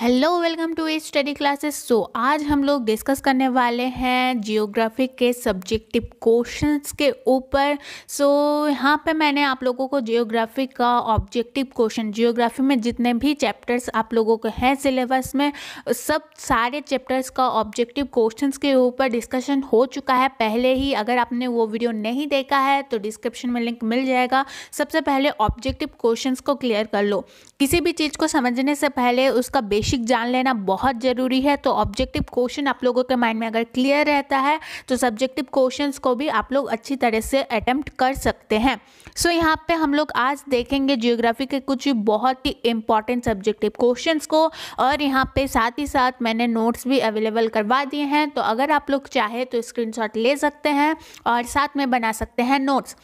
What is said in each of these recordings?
hello welcome to A study classes so आज हम लोग डिस्कस करने वाले हैं जियोग्राफी के सब्जेक्टिव क्वेश्चंस के ऊपर सो so, यहाँ पे मैंने आप लोगों को जियोग्राफी का ऑब्जेक्टिव क्वेश्चन जियोग्राफी में जितने भी चैप्टर्स आप लोगों को हैं सिलेबस में सब सारे चैप्टर्स का ऑब्जेक्टिव क्वेश्चंस के ऊपर डिस्कशन हो चुका है पहले ही अगर आपने वो वीडियो नहीं देखा है तो डिस्क्रिप्शन में लिंक मिल जाएगा सबसे पहले ऑब्जेक्टिव क्वेश्चन को क्लियर कर लो किसी भी चीज़ को समझने से पहले उसका बेस बेसिक जान लेना बहुत ज़रूरी है तो ऑब्जेक्टिव क्वेश्चन आप लोगों के माइंड में अगर क्लियर रहता है तो सब्जेक्टिव क्वेश्चन को भी आप लोग अच्छी तरह से अटैम्प्ट कर सकते हैं सो so, यहाँ पे हम लोग आज देखेंगे जियोग्राफी के कुछ बहुत ही इंपॉर्टेंट सब्जेक्टिव क्वेश्चन को और यहाँ पे साथ ही साथ मैंने नोट्स भी अवेलेबल करवा दिए हैं तो अगर आप लोग चाहे तो स्क्रीन ले सकते हैं और साथ में बना सकते हैं नोट्स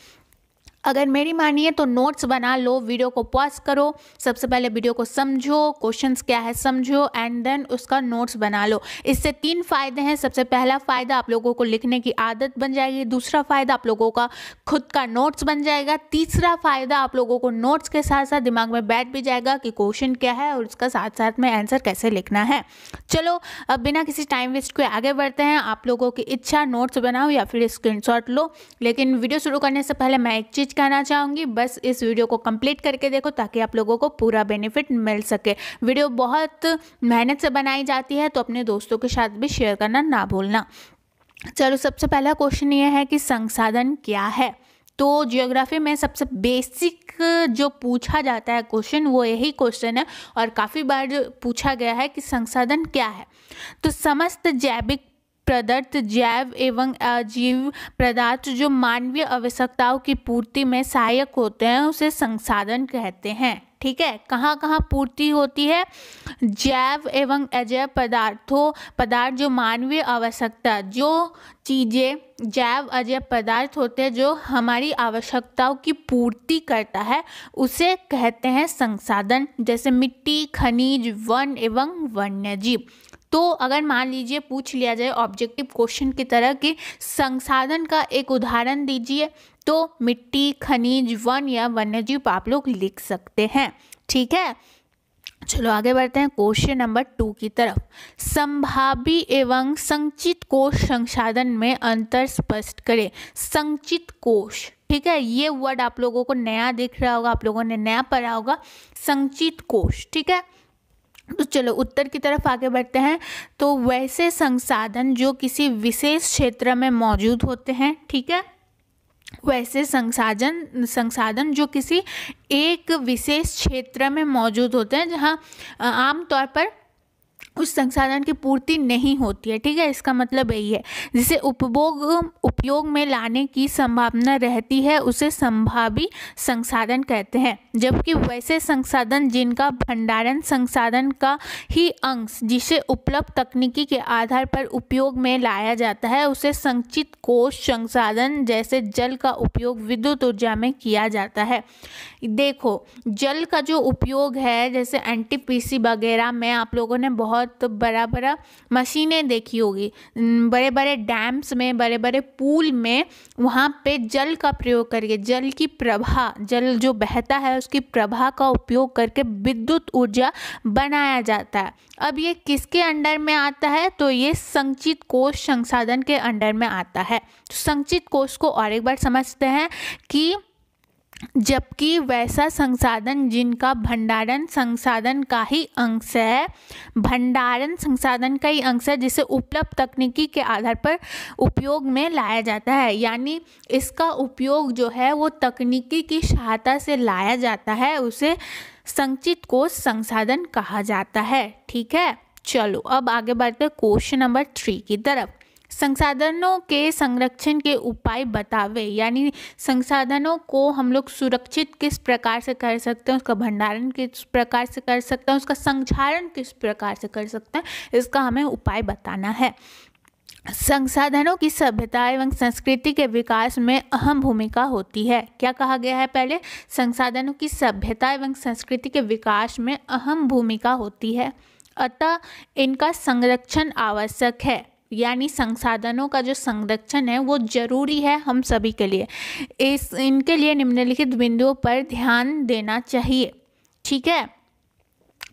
अगर मेरी मानिए तो नोट्स बना लो वीडियो को पॉज करो सबसे पहले वीडियो को समझो क्वेश्चंस क्या है समझो एंड देन उसका नोट्स बना लो इससे तीन फायदे हैं सबसे पहला फ़ायदा आप लोगों को लिखने की आदत बन जाएगी दूसरा फ़ायदा आप लोगों का खुद का नोट्स बन जाएगा तीसरा फ़ायदा आप लोगों को नोट्स के साथ साथ दिमाग में बैठ भी जाएगा कि क्वेश्चन क्या है और उसका साथ साथ में आंसर कैसे लिखना है चलो अब बिना किसी टाइम वेस्ट के आगे बढ़ते हैं आप लोगों की इच्छा नोट्स बनाओ या फिर स्क्रीन लो लेकिन वीडियो शुरू करने से पहले मैं एक चीज़ चीज़ कहना चाहूँगी बस इस वीडियो को कंप्लीट करके देखो ताकि आप लोगों को पूरा बेनिफिट मिल सके वीडियो बहुत मेहनत से बनाई जाती है तो अपने दोस्तों के साथ भी शेयर करना ना भूलना चलो सबसे पहला क्वेश्चन ये है कि संसाधन क्या है तो जियोग्राफी में सबसे बेसिक जो पूछा जाता है क्वेश्चन वो यही क्वेश्चन है और काफ़ी बार पूछा गया है कि संसाधन क्या है तो समस्त जैविक पदार्थ जैव एवं अजीव पदार्थ जो मानवीय आवश्यकताओं की पूर्ति में सहायक होते हैं उसे संसाधन कहते हैं ठीक है कहाँ कहाँ पूर्ति होती है जैव एवं अजैव पदार्थों पदार्थ जो मानवीय आवश्यकता जो चीज़ें जैव अजैव पदार्थ होते हैं जो हमारी आवश्यकताओं की पूर्ति करता है उसे कहते हैं संसाधन जैसे मिट्टी खनिज वन एवं वन्यजीव तो अगर मान लीजिए पूछ लिया जाए ऑब्जेक्टिव क्वेश्चन की तरह कि संसाधन का एक उदाहरण दीजिए तो मिट्टी खनिज वन या वन्यजीव आप लोग लिख सकते हैं ठीक है चलो आगे बढ़ते हैं क्वेश्चन नंबर टू की तरफ संभावी एवं संचित कोष संसाधन में अंतर स्पष्ट करें संचित कोष ठीक है ये वर्ड आप लोगों को नया दिख रहा होगा आप लोगों ने नया पढ़ा होगा संचित कोष ठीक है तो चलो उत्तर की तरफ आगे बढ़ते हैं तो वैसे संसाधन जो किसी विशेष क्षेत्र में मौजूद होते हैं ठीक है वैसे संसाधन संसाधन जो किसी एक विशेष क्षेत्र में मौजूद होते हैं जहाँ आमतौर पर उस संसाधन की पूर्ति नहीं होती है ठीक है इसका मतलब यही है जिसे उपभोग उपयोग में लाने की संभावना रहती है उसे संभावी संसाधन कहते हैं जबकि वैसे संसाधन जिनका भंडारण संसाधन का ही अंश जिसे उपलब्ध तकनीकी के आधार पर उपयोग में लाया जाता है उसे संचित कोष संसाधन जैसे जल का उपयोग विद्युत ऊर्जा में किया जाता है देखो जल का जो उपयोग है जैसे एन वगैरह में आप लोगों ने बहुत बहुत बड़ा बड़ा मशीनें देखी होगी बड़े बड़े डैम्स में बड़े बड़े पूल में वहाँ पे जल का प्रयोग करके जल की प्रभा जल जो बहता है उसकी प्रभा का उपयोग करके विद्युत ऊर्जा बनाया जाता है अब ये किसके अंडर में आता है तो ये संचित कोष संसाधन के अंडर में आता है संचित कोष को और एक बार समझते हैं कि जबकि वैसा संसाधन जिनका भंडारण संसाधन का ही अंश है भंडारण संसाधन का ही अंश है जिसे उपलब्ध तकनीकी के आधार पर उपयोग में लाया जाता है यानी इसका उपयोग जो है वो तकनीकी की सहायता से लाया जाता है उसे संचित कोष संसाधन कहा जाता है ठीक है चलो अब आगे बढ़ते क्वेश्चन नंबर थ्री की तरफ संसाधनों के संरक्षण के उपाय बतावे यानी संसाधनों को हम लोग सुरक्षित किस प्रकार से कर सकते हैं उसका भंडारण किस प्रकार से कर सकते हैं उसका संचारण किस प्रकार से कर सकते हैं इसका हमें उपाय बताना है संसाधनों की सभ्यता एवं संस्कृति के विकास में अहम भूमिका होती है क्या कहा गया है पहले संसाधनों की सभ्यता एवं संस्कृति के विकास में अहम भूमिका होती है अतः इनका संरक्षण आवश्यक है यानी संसाधनों का जो संरक्षण है वो जरूरी है हम सभी के लिए इस इनके लिए निम्नलिखित बिंदुओं पर ध्यान देना चाहिए ठीक है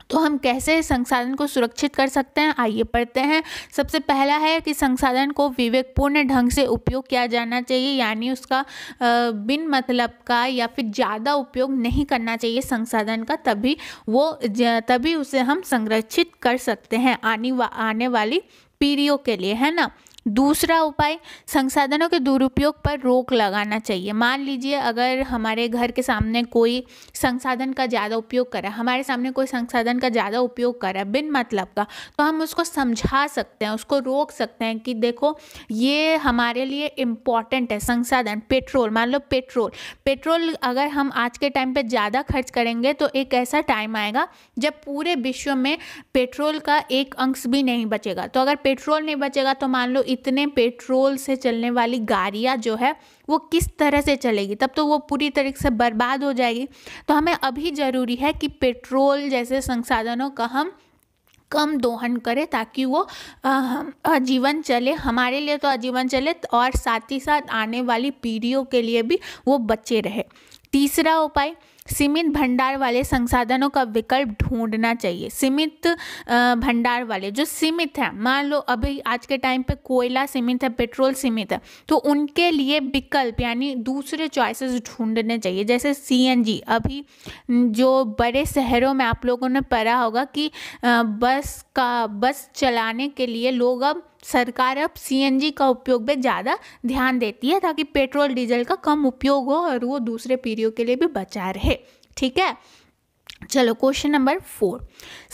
तो हम कैसे संसाधन को सुरक्षित कर सकते हैं आइए पढ़ते हैं सबसे पहला है कि संसाधन को विवेकपूर्ण ढंग से उपयोग किया जाना चाहिए यानी उसका बिन मतलब का या फिर ज़्यादा उपयोग नहीं करना चाहिए संसाधन का तभी वो तभी उसे हम संरक्षित कर सकते हैं आने वा, आने वाली पीढ़ियों के लिए है ना दूसरा उपाय संसाधनों के दुरुपयोग पर रोक लगाना चाहिए मान लीजिए अगर हमारे घर के सामने कोई संसाधन का ज़्यादा उपयोग करा हमारे सामने कोई संसाधन का ज़्यादा उपयोग करा बिन मतलब का तो हम उसको समझा सकते हैं उसको रोक सकते हैं कि देखो ये हमारे लिए इम्पॉर्टेंट है संसाधन पेट्रोल मान लो पेट्रोल पेट्रोल अगर हम आज के टाइम पर ज़्यादा खर्च करेंगे तो एक ऐसा टाइम आएगा जब पूरे विश्व में पेट्रोल का एक अंश भी नहीं बचेगा तो अगर पेट्रोल नहीं बचेगा तो मान लो इतने पेट्रोल से चलने वाली गाड़ियाँ जो है वो किस तरह से चलेगी तब तो वो पूरी तरीके से बर्बाद हो जाएगी तो हमें अभी ज़रूरी है कि पेट्रोल जैसे संसाधनों का हम कम दोहन करें ताकि वो आजीवन चले हमारे लिए तो आजीवन चले और साथ ही साथ आने वाली पीढ़ियों के लिए भी वो बचे रहे तीसरा उपाय सीमित भंडार वाले संसाधनों का विकल्प ढूंढना चाहिए सीमित भंडार वाले जो सीमित है मान लो अभी आज के टाइम पे कोयला सीमित है पेट्रोल सीमित है तो उनके लिए विकल्प यानी दूसरे चॉइसेस ढूंढने चाहिए जैसे सी अभी जो बड़े शहरों में आप लोगों ने पढ़ा होगा कि बस का बस चलाने के लिए लोग अब सरकार अब सी का उपयोग पर ज़्यादा ध्यान देती है ताकि पेट्रोल डीजल का कम उपयोग हो और वो दूसरे पीढ़ियों के लिए भी बचा रहे ठीक है चलो क्वेश्चन नंबर फोर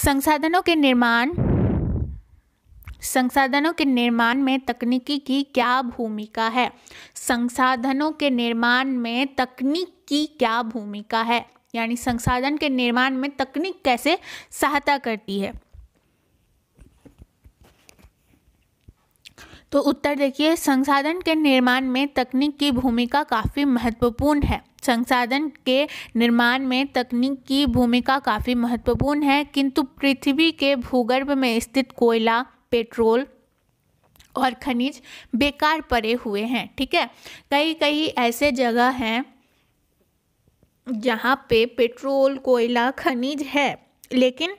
संसाधनों के निर्माण संसाधनों के निर्माण में तकनीकी की क्या भूमिका है संसाधनों के निर्माण में तकनीक की क्या भूमिका है यानी संसाधन के निर्माण में तकनीक कैसे सहायता करती है तो उत्तर देखिए संसाधन के निर्माण में तकनीक की भूमिका काफ़ी महत्वपूर्ण है संसाधन के निर्माण में तकनीक की भूमिका काफ़ी महत्वपूर्ण है किंतु पृथ्वी के भूगर्भ में स्थित कोयला पेट्रोल और खनिज बेकार पड़े हुए हैं ठीक है कई कई ऐसे जगह हैं जहाँ पे पेट्रोल कोयला खनिज है लेकिन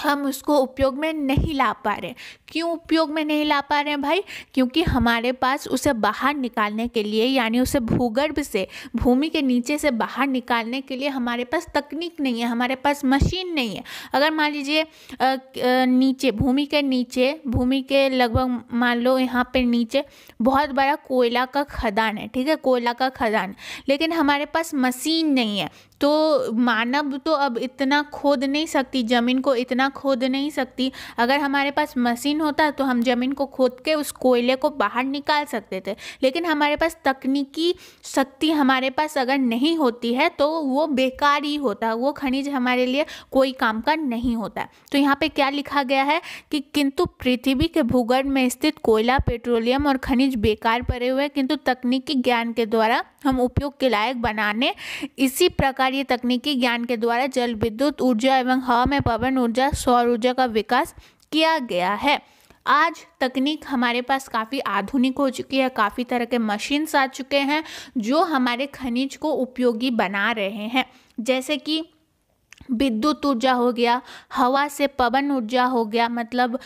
हम उसको उपयोग में नहीं ला पा रहे क्यों उपयोग में नहीं ला पा रहे हैं भाई क्योंकि हमारे पास उसे बाहर निकालने के लिए यानी उसे भूगर्भ से भूमि के नीचे से बाहर निकालने के लिए हमारे पास तकनीक नहीं है हमारे पास मशीन नहीं है अगर मान लीजिए नीचे भूमि के नीचे भूमि के लगभग मान लो यहाँ पर नीचे बहुत बड़ा कोयला का खदान है ठीक है कोयला का खदान लेकिन हमारे पास मशीन नहीं है तो मानव तो अब इतना खोद नहीं सकती ज़मीन को इतना खोद नहीं सकती अगर हमारे पास मशीन होता तो हम ज़मीन को खोद के उस कोयले को बाहर निकाल सकते थे लेकिन हमारे पास तकनीकी शक्ति हमारे पास अगर नहीं होती है तो वो बेकार ही होता वो खनिज हमारे लिए कोई काम का नहीं होता तो यहाँ पर क्या लिखा गया है कि किंतु पृथ्वी के भूगर्भ में स्थित कोयला पेट्रोलियम और खनिज बेकार पड़े हुए किंतु तकनीकी ज्ञान के द्वारा हम उपयोग के लायक बनाने इसी प्रकार सरकार ये तकनीकी ज्ञान के द्वारा जल विद्युत ऊर्जा एवं हवा में पवन ऊर्जा सौर ऊर्जा का विकास किया गया है आज तकनीक हमारे पास काफ़ी आधुनिक हो चुकी है काफ़ी तरह के मशीन्स आ चुके हैं जो हमारे खनिज को उपयोगी बना रहे हैं जैसे कि विद्युत ऊर्जा हो गया हवा से पवन ऊर्जा हो गया मतलब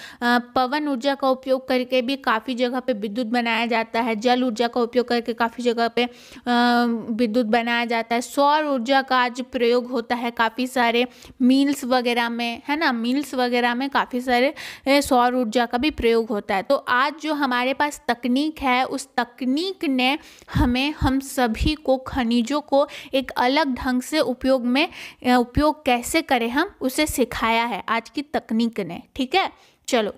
पवन ऊर्जा का उपयोग करके भी काफ़ी जगह पे विद्युत बनाया जाता है जल ऊर्जा का उपयोग करके काफ़ी जगह पे विद्युत बनाया जाता है सौर ऊर्जा का आज प्रयोग होता है काफ़ी सारे मील्स वगैरह में है ना मील्स वगैरह में काफ़ी सारे सौर ऊर्जा का भी प्रयोग होता है तो आज जो हमारे पास तकनीक है उस तकनीक ने हमें हम सभी को खनिजों को एक अलग ढंग से उपयोग में उपयोग कैसे करें हम उसे सिखाया है आज की तकनीक ने ठीक है चलो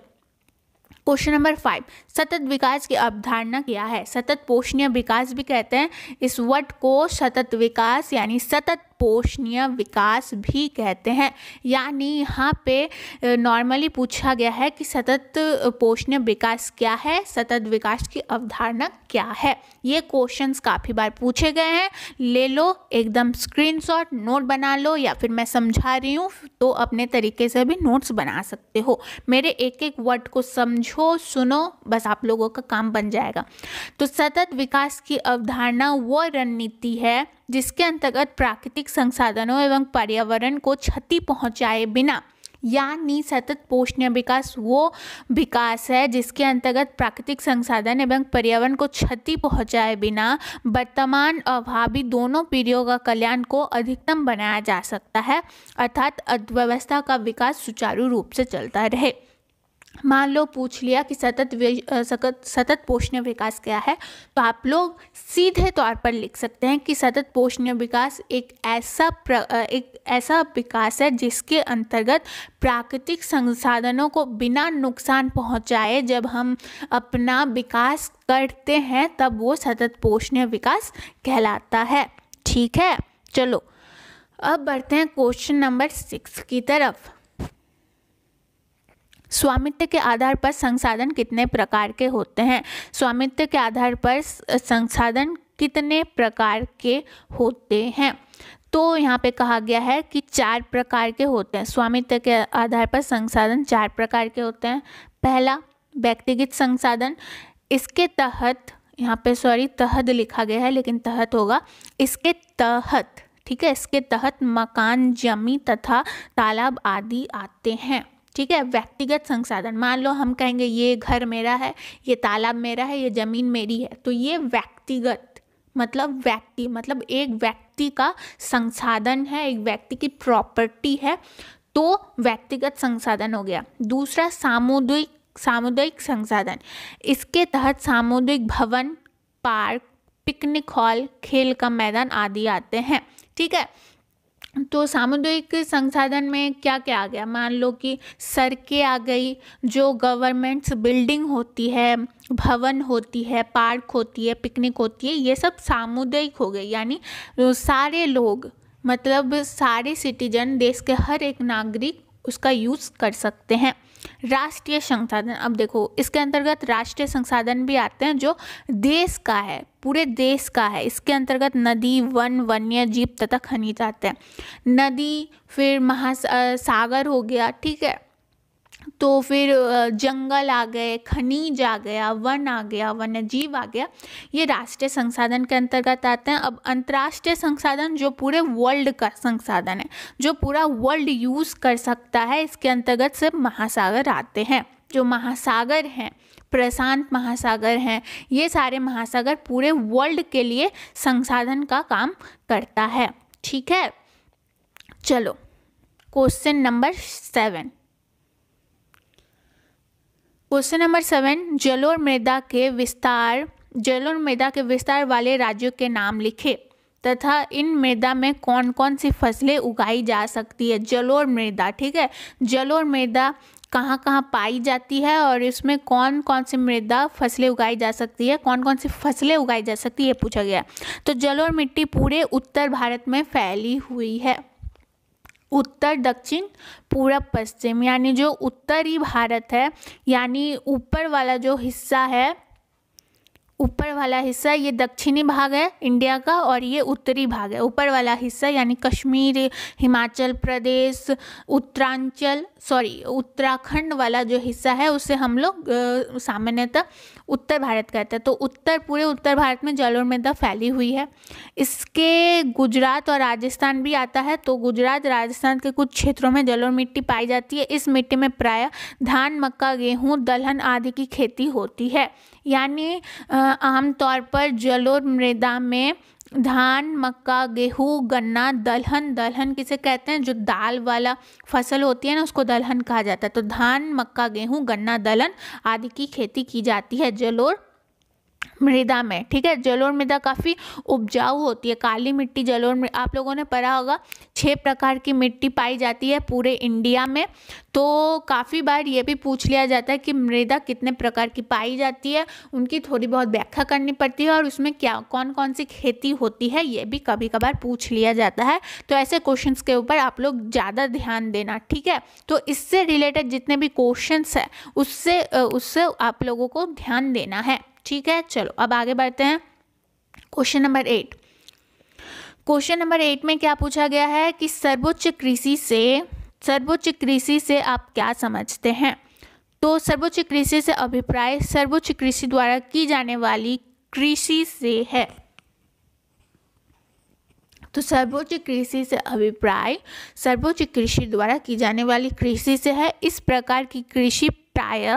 क्वेश्चन नंबर फाइव सतत विकास की अवधारणा क्या है सतत पोषणीय विकास भी कहते हैं इस वर्ड को सतत विकास यानी सतत पोषणीय विकास भी कहते हैं यानी यहाँ पे नॉर्मली पूछा गया है कि सतत पोषणीय विकास क्या है सतत विकास की अवधारणा क्या है ये क्वेश्चंस काफ़ी बार पूछे गए हैं ले लो एकदम स्क्रीनशॉट नोट बना लो या फिर मैं समझा रही हूँ तो अपने तरीके से भी नोट्स बना सकते हो मेरे एक एक वर्ड को समझो सुनो बस आप लोगों का काम बन जाएगा तो सतत विकास की अवधारणा वो रणनीति है जिसके अंतर्गत प्राकृतिक संसाधनों एवं पर्यावरण को क्षति पहुंचाए बिना यानी सतत पोषण विकास वो विकास है जिसके अंतर्गत प्राकृतिक संसाधन एवं पर्यावरण को क्षति पहुंचाए बिना वर्तमान अभावी दोनों पीढ़ियों का कल्याण को अधिकतम बनाया जा सकता है अर्थात अर्थव्यवस्था का विकास सुचारू रूप से चलता रहे मान लो पूछ लिया कि सतत सतत सतत पोषणीय विकास क्या है तो आप लोग सीधे तौर पर लिख सकते हैं कि सतत पोषणीय विकास एक ऐसा प्र, एक ऐसा विकास है जिसके अंतर्गत प्राकृतिक संसाधनों को बिना नुकसान पहुंचाए जब हम अपना विकास करते हैं तब वो सतत पोषणीय विकास कहलाता है ठीक है चलो अब बढ़ते हैं क्वेश्चन नंबर सिक्स की तरफ स्वामित्व के आधार पर संसाधन कितने प्रकार के होते हैं स्वामित्व के आधार पर संसाधन कितने प्रकार के होते हैं तो यहाँ पे कहा गया है कि चार प्रकार के होते हैं स्वामित्व के आधार पर संसाधन चार प्रकार के होते हैं पहला व्यक्तिगत संसाधन इसके तहत यहाँ पे सॉरी तहत लिखा गया है लेकिन तहत होगा इसके तहत ठीक है इसके तहत मकान जमी तथा तालाब आदि आते हैं ठीक है व्यक्तिगत संसाधन मान लो हम कहेंगे ये घर मेरा है ये तालाब मेरा है ये ज़मीन मेरी है तो ये व्यक्तिगत मतलब व्यक्ति मतलब एक व्यक्ति का संसाधन है एक व्यक्ति की प्रॉपर्टी है तो व्यक्तिगत संसाधन हो गया दूसरा सामुदायिक सामुदायिक संसाधन इसके तहत सामुदायिक भवन पार्क पिकनिक हॉल खेल का मैदान आदि आते हैं ठीक है तो सामुदायिक संसाधन में क्या क्या आ गया मान लो कि सड़कें आ गई जो गवर्नमेंट्स बिल्डिंग होती है भवन होती है पार्क होती है पिकनिक होती है ये सब सामुदायिक हो गई यानी सारे लोग मतलब सारे सिटीजन देश के हर एक नागरिक उसका यूज़ कर सकते हैं राष्ट्रीय संसाधन अब देखो इसके अंतर्गत राष्ट्रीय संसाधन भी आते हैं जो देश का है पूरे देश का है इसके अंतर्गत नदी वन वन्य जीव तथा खनिज आते हैं नदी फिर महासागर हो गया ठीक है तो फिर जंगल आ गए खनिज आ गया वन आ गया वन्य जीव आ गया ये राष्ट्रीय संसाधन के अंतर्गत आते हैं अब अंतर्राष्ट्रीय संसाधन जो पूरे वर्ल्ड का संसाधन है जो पूरा वर्ल्ड यूज़ कर सकता है इसके अंतर्गत सिर्फ महासागर आते हैं जो महासागर हैं प्रशांत महासागर हैं ये सारे महासागर पूरे वर्ल्ड के लिए संसाधन का काम करता है ठीक है चलो question number seven question number seven जल और मृदा के विस्तार जल और मृदा के विस्तार वाले राज्यों के नाम लिखे तथा इन मृदा में कौन कौन सी फसलें उगाई जा सकती है जल और मृदा ठीक है जल और मृदा कहाँ कहाँ पाई जाती है और इसमें कौन कौन सी मृदा फसलें उगाई जा सकती है कौन कौन सी फसलें उगाई जा सकती है पूछा गया तो जल और मिट्टी पूरे उत्तर भारत में फैली हुई है उत्तर दक्षिण पूर्व पश्चिम यानी जो उत्तरी भारत है यानी ऊपर वाला जो हिस्सा है ऊपर वाला हिस्सा ये दक्षिणी भाग है इंडिया का और ये उत्तरी भाग है ऊपर वाला हिस्सा यानी कश्मीर हिमाचल प्रदेश उत्तरांचल सॉरी उत्तराखंड वाला जो हिस्सा है उसे हम लोग सामान्यतः उत्तर भारत कहते हैं तो उत्तर पूरे उत्तर भारत में जलोढ़ मृदा फैली हुई है इसके गुजरात और राजस्थान भी आता है तो गुजरात राजस्थान के कुछ क्षेत्रों में जलोर मिट्टी पाई जाती है इस मिट्टी में प्राय धान मक्का गेहूँ दलहन आदि की खेती होती है यानी आमतौर पर जलोर मृदा में धान मक्का गेहूँ गन्ना दलहन दलहन किसे कहते हैं जो दाल वाला फसल होती है ना उसको दलहन कहा जाता है तो धान मक्का गेहूँ गन्ना दलहन आदि की खेती की जाती है जलोर मृदा में ठीक है जलोर मृदा काफ़ी उपजाऊ होती है काली मिट्टी जलोर में आप लोगों ने पढ़ा होगा छः प्रकार की मिट्टी पाई जाती है पूरे इंडिया में तो काफ़ी बार ये भी पूछ लिया जाता है कि मृदा कितने प्रकार की पाई जाती है उनकी थोड़ी बहुत व्याख्या करनी पड़ती है और उसमें क्या कौन कौन सी खेती होती है ये भी कभी कभार पूछ लिया जाता है तो ऐसे क्वेश्चन के ऊपर आप लोग ज़्यादा ध्यान देना ठीक है तो इससे रिलेटेड जितने भी क्वेश्चन है उससे उससे आप लोगों को ध्यान देना है ठीक है चलो अब आगे बढ़ते हैं question number eight question number eight में क्या पूछा गया है कि सर्वोच्च कृषि से सर्वोच्च कृषि से आप क्या समझते हैं तो सर्वोच्च कृषि से अभिप्राय सर्वोच्च कृषि द्वारा की जाने वाली कृषि से है तो सर्वोच्च कृषि से अभिप्राय सर्वोच्च कृषि द्वारा की जाने वाली कृषि से है इस प्रकार की कृषि प्राय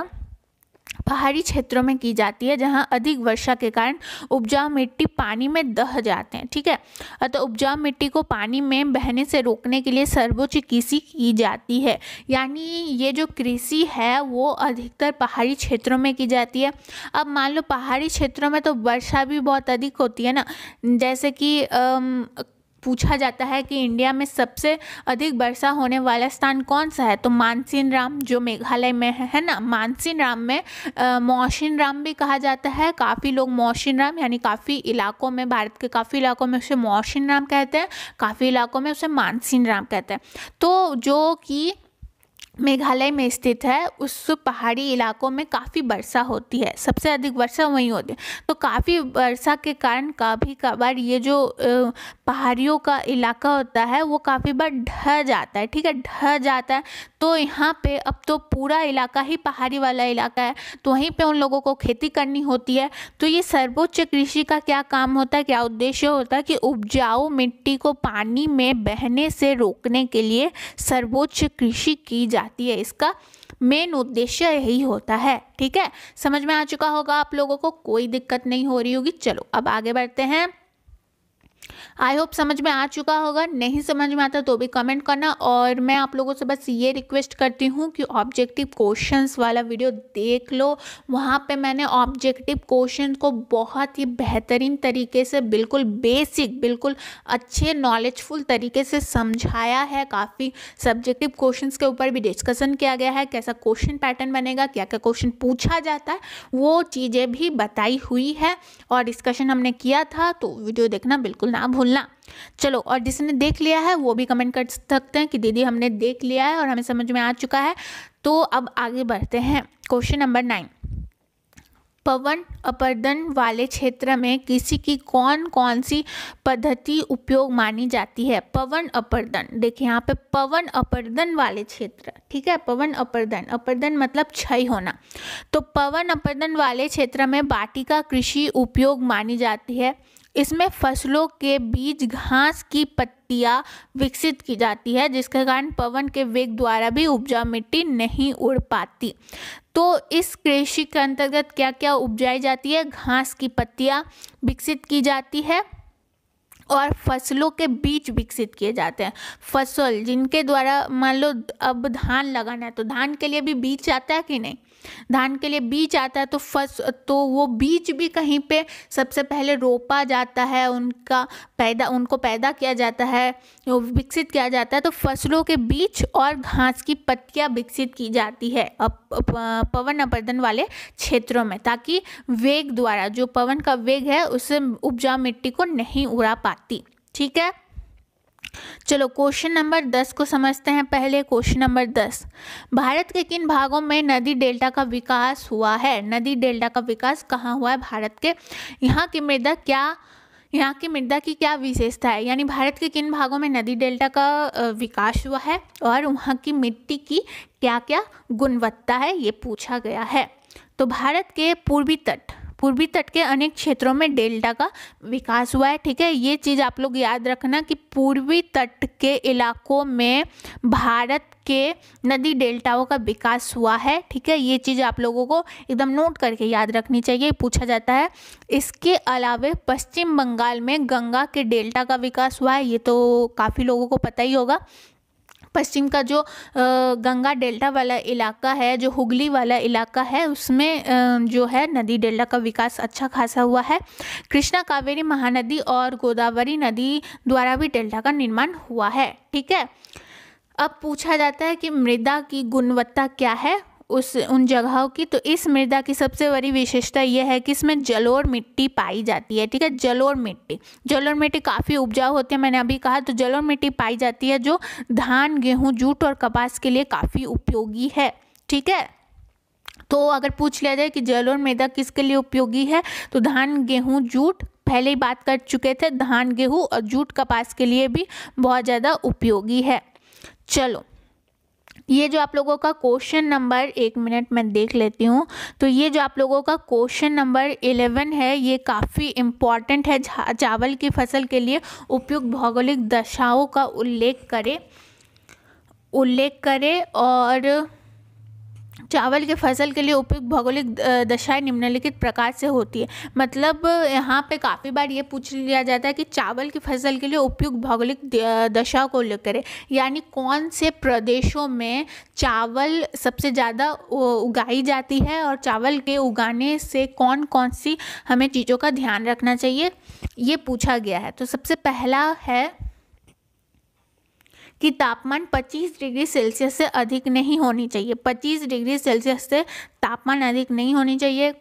पहाड़ी क्षेत्रों में की जाती है जहाँ अधिक वर्षा के कारण उपजाऊ मिट्टी पानी में दह जाते हैं ठीक है अतः उपजाऊ मिट्टी को पानी में बहने से रोकने के लिए सर्वोच्च कृषि की जाती है यानी ये जो कृषि है वो अधिकतर पहाड़ी क्षेत्रों में की जाती है अब मान लो पहाड़ी क्षेत्रों में तो वर्षा भी बहुत अधिक होती है ना जैसे कि पूछा जाता है कि इंडिया में सबसे अधिक वर्षा होने वाला स्थान कौन सा है तो मानसिन राम जो मेघालय में है ना मानसिन राम में मौसिन राम भी कहा जाता है काफ़ी लोग मौसिन राम यानी काफ़ी इलाकों में भारत के काफ़ी इलाकों में उसे मौसिन राम कहते हैं काफ़ी इलाकों में उसे मानसिन राम कहते हैं तो जो कि मेघालय में स्थित है उस पहाड़ी इलाकों में काफ़ी वर्षा होती है सबसे अधिक वर्षा वहीं होती है तो काफ़ी वर्षा के कारण काफ़ी कबार ये जो पहाड़ियों का इलाका होता है वो काफ़ी बार ढह जाता है ठीक है ढह जाता है तो यहाँ पे अब तो पूरा इलाका ही पहाड़ी वाला इलाका है तो वहीं पे उन लोगों को खेती करनी होती है तो ये सर्वोच्च कृषि का क्या काम होता है क्या उद्देश्य होता है कि उपजाऊ मिट्टी को पानी में बहने से रोकने के लिए सर्वोच्च कृषि की जा जाती है इसका मेन उद्देश्य यही होता है ठीक है समझ में आ चुका होगा आप लोगों को कोई दिक्कत नहीं हो रही होगी चलो अब आगे बढ़ते हैं आई होप समझ में आ चुका होगा नहीं समझ में आता तो भी कमेंट करना और मैं आप लोगों से बस ये रिक्वेस्ट करती हूँ कि ऑब्जेक्टिव क्वेश्चंस वाला वीडियो देख लो वहाँ पे मैंने ऑब्जेक्टिव क्वेश्चन को बहुत ही बेहतरीन तरीके से बिल्कुल बेसिक बिल्कुल अच्छे नॉलेजफुल तरीके से समझाया है काफ़ी सब्जेक्टिव क्वेश्चन के ऊपर भी डिस्कसन किया गया है कैसा क्वेश्चन पैटर्न बनेगा क्या क्या क्वेश्चन पूछा जाता है वो चीज़ें भी बताई हुई है और डिस्कशन हमने किया था तो वीडियो देखना बिल्कुल बोलना भूलना चलो और जिसने देख लिया है वो भी कमेंट कर सकते हैं कि दीदी हमने देख लिया है और हमें समझ में आ चुका है तो अब आगे बढ़ते हैं क्वेश्चन नंबर नाइन पवन अपर्दन वाले क्षेत्र में किसी की कौन कौन सी पद्धति उपयोग मानी जाती है पवन अपर्दन देखिए यहाँ पे पवन अपर्दन वाले क्षेत्र ठीक है पवन अपर्दन अपर्दन मतलब क्षय होना तो पवन अपर्दन वाले क्षेत्र में बाटिका कृषि उपयोग मानी जाती है इसमें फसलों के बीज घास की पत्तियां विकसित की जाती है जिसके कारण पवन के वेग द्वारा भी उपजाऊ मिट्टी नहीं उड़ पाती तो इस कृषि के अंतर्गत क्या क्या उपजाई जाती है घास की पत्तियां विकसित की जाती है और फसलों के बीज विकसित किए जाते हैं फसल जिनके द्वारा मान लो अब धान लगाना है तो धान के लिए भी बीज आता है कि नहीं धान के लिए बीज आता है तो फस तो वो बीज भी कहीं पे सबसे पहले रोपा जाता है उनका पैदा उनको पैदा किया जाता है विकसित किया जाता है तो फसलों के बीज और घास की पत्तियाँ विकसित की जाती है पवन अपर्दन वाले क्षेत्रों में ताकि वेग द्वारा जो पवन का वेग है उससे उपजाऊ मिट्टी को नहीं उड़ा पाती ठीक है चलो क्वेश्चन नंबर दस को समझते हैं पहले क्वेश्चन नंबर दस भारत के किन भागों में नदी डेल्टा का विकास हुआ है नदी डेल्टा का विकास कहाँ हुआ है भारत के यहाँ की मृदा क्या यहाँ की मृदा की क्या विशेषता है यानी भारत के किन भागों में नदी डेल्टा का विकास हुआ है और वहाँ की मिट्टी की क्या क्या गुणवत्ता है ये पूछा गया है तो भारत के पूर्वी तट पूर्वी तट के अनेक क्षेत्रों में डेल्टा का विकास हुआ है ठीक है ये चीज़ आप लोग याद रखना कि पूर्वी तट के इलाकों में भारत के नदी डेल्टाओं का विकास हुआ है ठीक है ये चीज़ आप लोगों को एकदम नोट करके याद रखनी चाहिए पूछा जाता है इसके अलावे पश्चिम बंगाल में गंगा के डेल्टा का विकास हुआ है ये तो काफ़ी लोगों को पता ही होगा पश्चिम का जो गंगा डेल्टा वाला इलाका है जो हुगली वाला इलाका है उसमें जो है नदी डेल्टा का विकास अच्छा खासा हुआ है कृष्णा कावेरी महानदी और गोदावरी नदी द्वारा भी डेल्टा का निर्माण हुआ है ठीक है अब पूछा जाता है कि मृदा की गुणवत्ता क्या है उस उन जगहों की तो इस मृदा की सबसे बड़ी विशेषता यह है कि इसमें जलोर मिट्टी पाई जाती है ठीक है जलोर मिट्टी जलोर मिट्टी काफ़ी उपजाऊ होती है मैंने अभी कहा तो जलोर मिट्टी पाई जाती है जो धान गेहूँ जूट और कपास के लिए काफ़ी उपयोगी है ठीक है तो अगर पूछ लिया जाए कि जलोर मृदा किसके लिए उपयोगी है तो धान गेहूँ जूट पहले ही बात कर चुके थे धान गेहूँ और जूट कपास के लिए भी बहुत ज़्यादा उपयोगी है चलो ये जो आप लोगों का क्वेश्चन नंबर एक मिनट मैं देख लेती हूँ तो ये जो आप लोगों का क्वेश्चन नंबर इलेवन है ये काफ़ी इम्पॉर्टेंट है चावल की फसल के लिए उपयुक्त भौगोलिक दशाओं का उल्लेख करें उल्लेख करें और चावल के फसल के लिए उपयुक्त भौगोलिक दशाएं निम्नलिखित प्रकार से होती है मतलब यहाँ पे काफ़ी बार ये पूछ लिया जाता है कि चावल की फसल के लिए उपयुक्त भौगोलिक दशा को लेकर यानी कौन से प्रदेशों में चावल सबसे ज़्यादा उगाई जाती है और चावल के उगाने से कौन कौन सी हमें चीज़ों का ध्यान रखना चाहिए ये पूछा गया है तो सबसे पहला है कि तापमान 25 डिग्री सेल्सियस से अधिक नहीं होनी चाहिए 25 डिग्री सेल्सियस से तापमान अधिक नहीं होनी चाहिए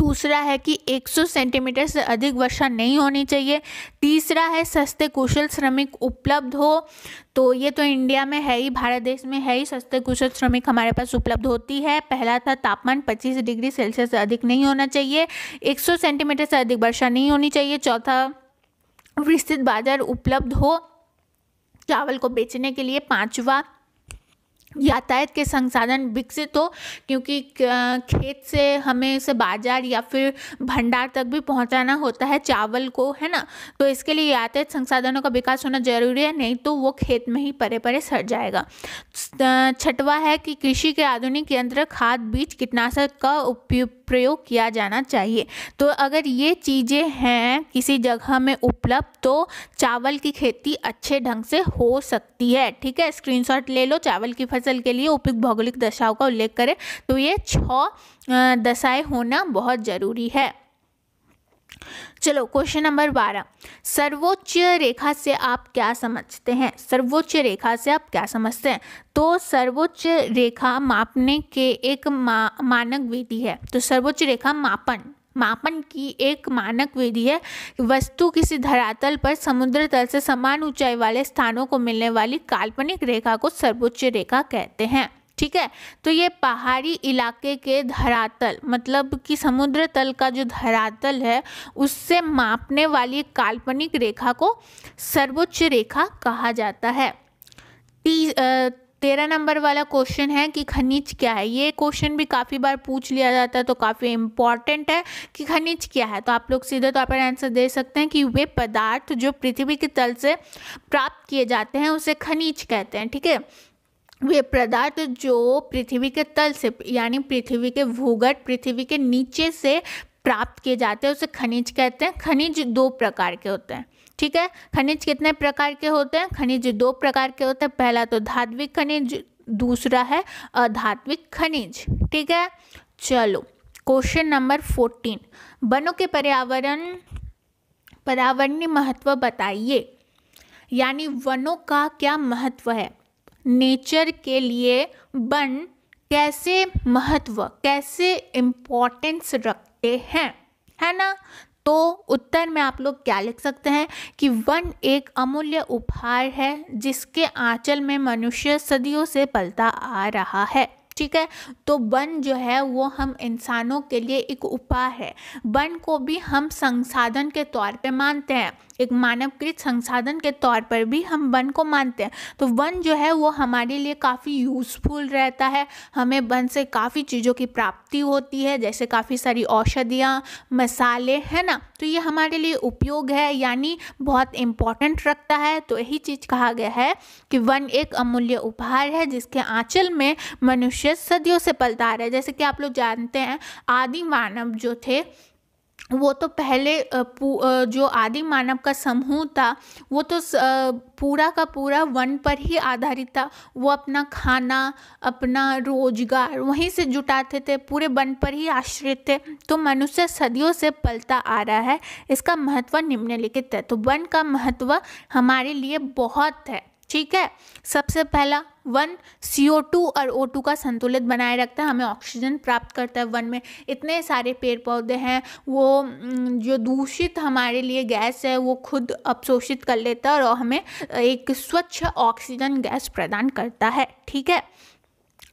दूसरा है कि 100 सेंटीमीटर से अधिक वर्षा नहीं होनी चाहिए तीसरा है सस्ते कुशल श्रमिक उपलब्ध हो तो ये तो इंडिया में है ही भारत देश में है ही सस्ते कुशल श्रमिक हमारे पास उपलब्ध होती है पहला था तापमान 25 डिग्री सेल्सियस से अधिक नहीं होना चाहिए 100 सेंटीमीटर से अधिक वर्षा नहीं होनी चाहिए चौथा विस्तृत बाजार उपलब्ध हो चावल को बेचने के लिए पांचवा यातायात के संसाधन विकसित हो क्योंकि खेत से हमें उसे बाजार या फिर भंडार तक भी पहुंचाना होता है चावल को है ना तो इसके लिए यातायात संसाधनों का विकास होना जरूरी है नहीं तो वो खेत में ही परे परे सड़ जाएगा छठवा है कि कृषि के आधुनिक यंत्र खाद बीज कीटनाशक का उपयोग प्रयोग किया जाना चाहिए तो अगर ये चीज़ें हैं किसी जगह में उपलब्ध तो चावल की खेती अच्छे ढंग से हो सकती है ठीक है स्क्रीनशॉट ले लो चावल की फसल फसल के लिए उपयुक्त भौगोलिक दशाओं का उल्लेख करें तो ये छ दशाएं होना बहुत ज़रूरी है चलो क्वेश्चन नंबर बारह सर्वोच्च रेखा से आप क्या समझते हैं सर्वोच्च रेखा से आप क्या समझते हैं तो सर्वोच्च रेखा मापने के एक मा, मानक विधि है तो सर्वोच्च रेखा मापन मापन की एक मानक विधि है वस्तु किसी धरातल पर समुद्र तल से समान ऊंचाई वाले स्थानों को मिलने वाली काल्पनिक रेखा को सर्वोच्च रेखा कहते हैं ठीक है तो ये पहाड़ी इलाके के धरातल मतलब कि समुद्र तल का जो धरातल है उससे मापने वाली काल्पनिक रेखा को सर्वोच्च रेखा कहा जाता है ती, आ, तेरह नंबर वाला क्वेश्चन है कि खनिज क्या है ये क्वेश्चन भी काफ़ी बार पूछ लिया जाता है तो काफ़ी इम्पॉर्टेंट है कि खनिज क्या है तो आप लोग सीधे तौर पर आंसर दे सकते हैं कि वे पदार्थ जो पृथ्वी के तल से प्राप्त किए जाते हैं उसे खनिज कहते हैं ठीक है वे पदार्थ जो पृथ्वी के तल से यानी पृथ्वी के भूगट पृथ्वी के नीचे से प्राप्त किए जाते हैं उसे खनिज कहते हैं खनिज दो प्रकार के होते हैं ठीक है खनिज कितने प्रकार के होते हैं खनिज दो प्रकार के होते हैं पहला तो धात्विक खनिज दूसरा है अधात्विक खनिज ठीक है चलो क्वेश्चन नंबर फोर्टीन वनों के पर्यावरण पर्यावरणीय महत्व बताइए यानी वनों का क्या महत्व है नेचर के लिए वन कैसे महत्व कैसे इम्पोर्टेंस रख सकते हैं है ना तो उत्तर में आप लोग क्या लिख सकते हैं कि वन एक अमूल्य उपहार है जिसके आंचल में मनुष्य सदियों से पलता आ रहा है ठीक है तो वन जो है वो हम इंसानों के लिए एक उपहार है वन को भी हम संसाधन के तौर पे मानते हैं एक मानवकृत संसाधन के तौर पर भी हम वन को मानते हैं तो वन जो है वो हमारे लिए काफ़ी यूज़फुल रहता है हमें वन से काफ़ी चीज़ों की प्राप्ति होती है जैसे काफ़ी सारी औषधियाँ मसाले है ना तो ये हमारे लिए उपयोग है यानी बहुत इम्पॉर्टेंट रखता है तो यही चीज़ कहा गया है कि वन एक अमूल्य उपहार है जिसके आंचल में मनुष्य सदियों से पलता आ रहा है जैसे कि आप लोग जानते हैं आदि मानव जो थे वो तो पहले जो आदि मानव का समूह था वो तो पूरा का पूरा वन पर ही आधारित था वो अपना खाना अपना रोजगार वहीं से जुटाते थे पूरे वन पर ही आश्रित थे तो मनुष्य सदियों से पलता आ रहा है इसका महत्व निम्नलिखित है तो वन का महत्व हमारे लिए बहुत है ठीक है सबसे पहला वन सी ओ टू और ओ टू का संतुलित बनाए रखता है हमें ऑक्सीजन प्राप्त करता है वन में इतने सारे पेड़ पौधे हैं वो जो दूषित हमारे लिए गैस है वो खुद अवशोषित कर लेता है और हमें एक स्वच्छ ऑक्सीजन गैस प्रदान करता है ठीक है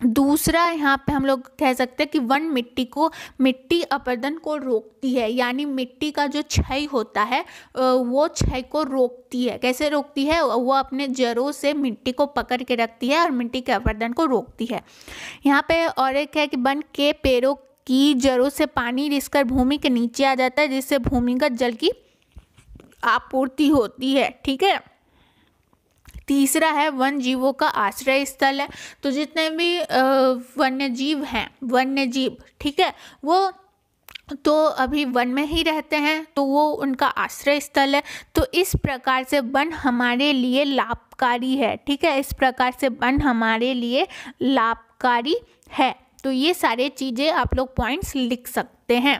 दूसरा यहाँ पे हम लोग कह सकते हैं कि वन मिट्टी को मिट्टी अपरदन को रोकती है यानी मिट्टी का जो क्षय होता है वो क्षय को रोकती है कैसे रोकती है वो अपने जड़ों से मिट्टी को पकड़ के रखती है और मिट्टी के अपरदन को रोकती है यहाँ पे और एक है कि वन के पेड़ों की जड़ों से पानी रिसकर भूमि के नीचे आ जाता है जिससे भूमिगत जल की आपूर्ति होती है ठीक है तीसरा है वन जीवों का आश्रय स्थल है तो जितने भी वन्य जीव हैं वन्य जीव ठीक है वो तो अभी वन में ही रहते हैं तो वो उनका आश्रय स्थल है तो इस प्रकार से वन हमारे लिए लाभकारी है ठीक है इस प्रकार से वन हमारे लिए लाभकारी है तो ये सारे चीज़ें आप लोग पॉइंट्स लिख सकते हैं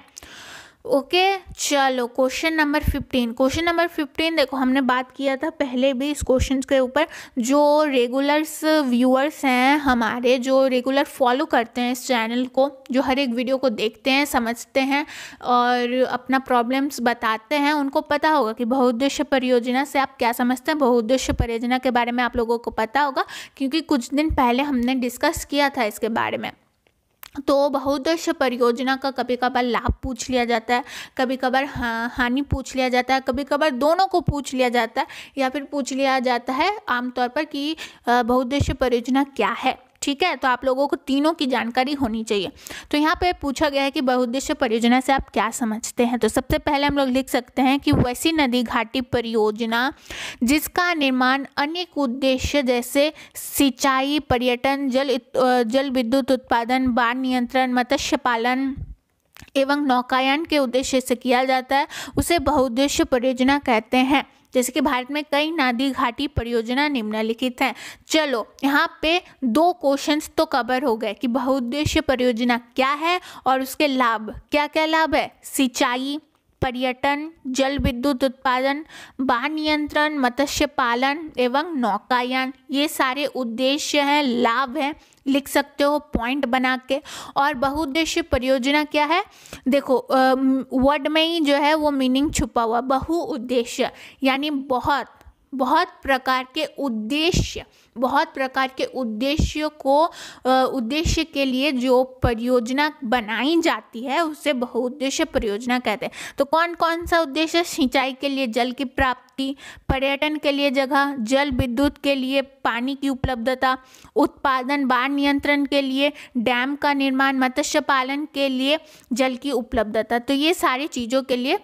ओके चलो question number fifteen question number fifteen देखो हमने बात किया था पहले भी इस क्वेश्चन के ऊपर जो रेगुलर्स व्यूअर्स हैं हमारे जो रेगुलर फॉलो करते हैं इस चैनल को जो हर एक वीडियो को देखते हैं समझते हैं और अपना प्रॉब्लम्स बताते हैं उनको पता होगा कि बहुउद्देश्य परियोजना से आप क्या समझते हैं बहुउद्देश्य परियोजना के बारे में आप लोगों को पता होगा क्योंकि कुछ दिन पहले हमने डिस्कस किया था इसके बारे में तो बहुउद्देश्य परियोजना का कभी कभार लाभ पूछ लिया जाता है कभी कभार हाँ हानि पूछ लिया जाता है कभी कभार दोनों को पूछ लिया जाता है या फिर पूछ लिया जाता है आमतौर पर कि बहुउद्देश्य परियोजना क्या है ठीक है तो आप लोगों को तीनों की जानकारी होनी चाहिए तो यहाँ पे पूछा गया है कि बहुद्देश्य परियोजना से आप क्या समझते हैं तो सबसे पहले हम लोग लिख सकते हैं कि वैसी नदी घाटी परियोजना जिसका निर्माण अनेक उद्देश्य जैसे सिंचाई पर्यटन जल जल विद्युत उत्पादन बाढ़ नियंत्रण मत्स्य पालन एवं नौकायन के उद्देश्य से किया जाता है उसे बहुउद्देश्य परियोजना कहते हैं जैसे कि भारत में कई नादी घाटी परियोजना निम्नलिखित हैं चलो यहाँ पे दो क्वेश्चंस तो कवर हो गए कि बहुउद्देश्य परियोजना क्या है और उसके लाभ क्या क्या लाभ है सिंचाई पर्यटन जल विद्युत उत्पादन बाढ़ नियंत्रण मत्स्य पालन एवं नौकायान ये सारे उद्देश्य हैं लाभ हैं लिख सकते हो पॉइंट बना के और बहुउद्देश्य परियोजना क्या है देखो वर्ड में ही जो है वो मीनिंग छुपा हुआ बहुउद्देश्य यानी बहुत बहुत प्रकार के उद्देश्य बहुत प्रकार के उद्देश्यों को उद्देश्य के लिए जो परियोजना बनाई जाती है उसे बहुउद्देश्य परियोजना कहते हैं तो कौन कौन सा उद्देश्य सिंचाई के लिए जल की प्राप्ति पर्यटन के लिए जगह जल विद्युत के लिए पानी की उपलब्धता उत्पादन बाढ़ नियंत्रण के लिए डैम का निर्माण मत्स्य पालन के लिए जल की उपलब्धता तो ये सारी चीज़ों के लिए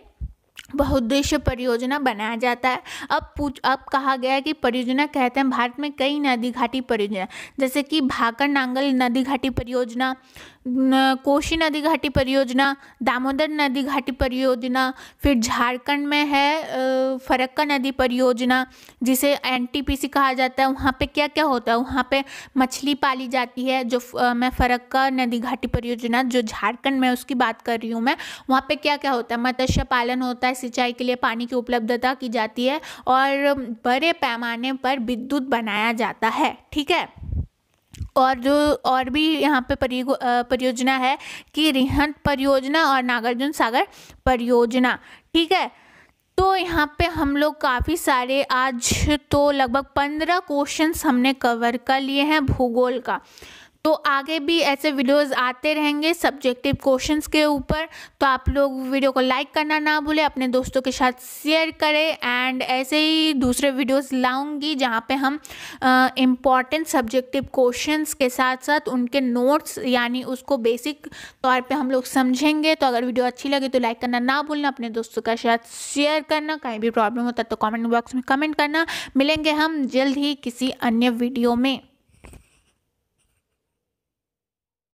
बहुद्देश्य परियोजना बनाया जाता है अब पूछ अब कहा गया है कि परियोजना कहते हैं भारत में कई नदी घाटी परियोजना जैसे कि भाकर नांगल नदी घाटी परियोजना कोशी नदी घाटी परियोजना दामोदर नदी घाटी परियोजना फिर झारखंड में है फरक्का नदी परियोजना जिसे एनटीपीसी कहा जाता है वहाँ पे क्या क्या होता है वहाँ पे मछली पाली जाती है जो मैं फरक्का नदी घाटी परियोजना जो झारखंड में उसकी बात कर रही हूँ मैं वहाँ पे क्या क्या होता है मत्स्य पालन होता है सिंचाई के लिए पानी की उपलब्धता की जाती है और बड़े पैमाने पर विद्युत बनाया जाता है ठीक है और जो और भी यहाँ पे परियोजना है कि रिहंत परियोजना और नागार्जुन सागर परियोजना ठीक है तो यहाँ पे हम लोग काफ़ी सारे आज तो लगभग पंद्रह क्वेश्चंस हमने कवर कर लिए हैं भूगोल का तो आगे भी ऐसे वीडियोस आते रहेंगे सब्जेक्टिव क्वेश्चंस के ऊपर तो आप लोग वीडियो को लाइक करना ना भूलें अपने दोस्तों के साथ शेयर करें एंड ऐसे ही दूसरे वीडियोस लाऊंगी जहाँ पे हम इम्पॉर्टेंट सब्जेक्टिव क्वेश्चंस के साथ साथ उनके नोट्स यानी उसको बेसिक तौर पे हम लोग समझेंगे तो अगर वीडियो अच्छी लगे तो लाइक करना ना भूलना अपने दोस्तों के साथ शेयर करना कहीं भी प्रॉब्लम होता तो कॉमेंट बॉक्स में कमेंट करना मिलेंगे हम जल्द ही किसी अन्य वीडियो में